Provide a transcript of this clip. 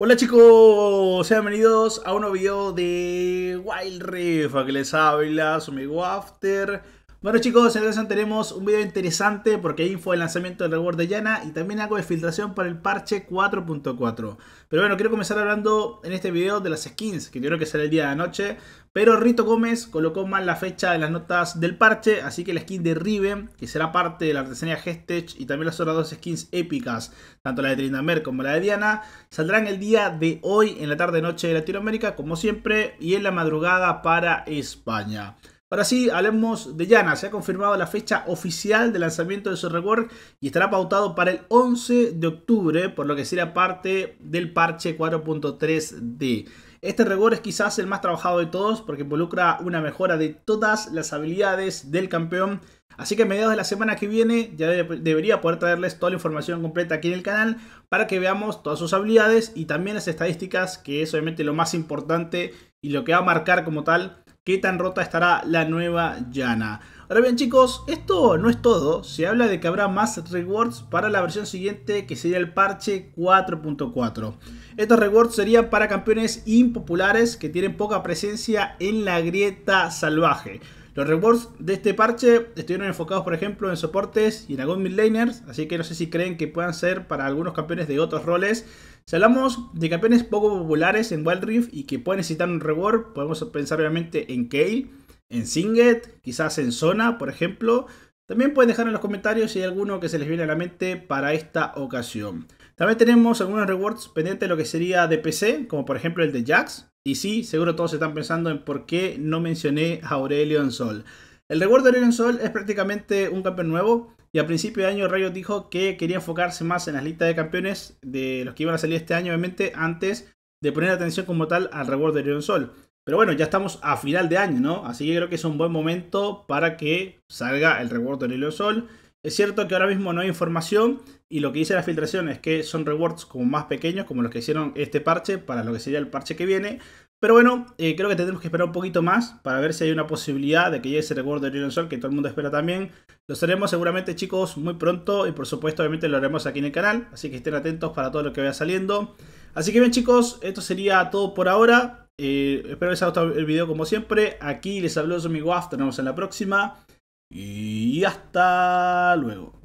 Hola chicos, sean bienvenidos a un nuevo video de Wild Rift, a que les habla su amigo After bueno chicos, en ocasión tenemos un video interesante porque hay info del lanzamiento del reward de Yana y también algo de filtración para el parche 4.4. Pero bueno, quiero comenzar hablando en este video de las skins, que yo creo que será el día de anoche. Pero Rito Gómez colocó mal la fecha en las notas del parche, así que la skin de Riven, que será parte de la artesanía gestech y también las otras dos skins épicas, tanto la de Trindamer como la de Diana, saldrán el día de hoy en la tarde-noche de Latinoamérica, como siempre, y en la madrugada para España. Ahora sí, hablemos de Yana. Se ha confirmado la fecha oficial de lanzamiento de su rework y estará pautado para el 11 de octubre, por lo que será parte del parche 4.3D. Este rework es quizás el más trabajado de todos porque involucra una mejora de todas las habilidades del campeón. Así que a mediados de la semana que viene ya debería poder traerles toda la información completa aquí en el canal para que veamos todas sus habilidades y también las estadísticas, que es obviamente lo más importante y lo que va a marcar como tal qué tan rota estará la nueva llana. Ahora bien chicos, esto no es todo, se habla de que habrá más rewards para la versión siguiente que sería el parche 4.4. Estos rewards serían para campeones impopulares que tienen poca presencia en la grieta salvaje. Los rewards de este parche estuvieron enfocados, por ejemplo, en soportes y en algunos midlaners, así que no sé si creen que puedan ser para algunos campeones de otros roles. Si hablamos de campeones poco populares en Wild Rift y que pueden necesitar un reward, podemos pensar obviamente en Kale, en Singet, quizás en Zona, por ejemplo. También pueden dejar en los comentarios si hay alguno que se les viene a la mente para esta ocasión. También tenemos algunos rewards pendientes de lo que sería de PC, como por ejemplo el de Jax, y sí, seguro todos están pensando en por qué no mencioné a en Sol. El reward de Aurelion Sol es prácticamente un campeón nuevo. Y a principio de año Rayo dijo que quería enfocarse más en las listas de campeones de los que iban a salir este año, obviamente, antes de poner atención como tal al reward de Aurelion Sol. Pero bueno, ya estamos a final de año, ¿no? Así que creo que es un buen momento para que salga el reward de Aurelion Sol es cierto que ahora mismo no hay información y lo que dice la filtración es que son rewards como más pequeños, como los que hicieron este parche para lo que sería el parche que viene. Pero bueno, eh, creo que tendremos que esperar un poquito más para ver si hay una posibilidad de que llegue ese reward de Orion Sol que todo el mundo espera también. Lo seremos seguramente chicos muy pronto y por supuesto obviamente lo haremos aquí en el canal, así que estén atentos para todo lo que vaya saliendo. Así que bien chicos, esto sería todo por ahora. Eh, espero que les haya gustado el video como siempre. Aquí les habló su amigo nos vemos en la próxima. Y hasta luego.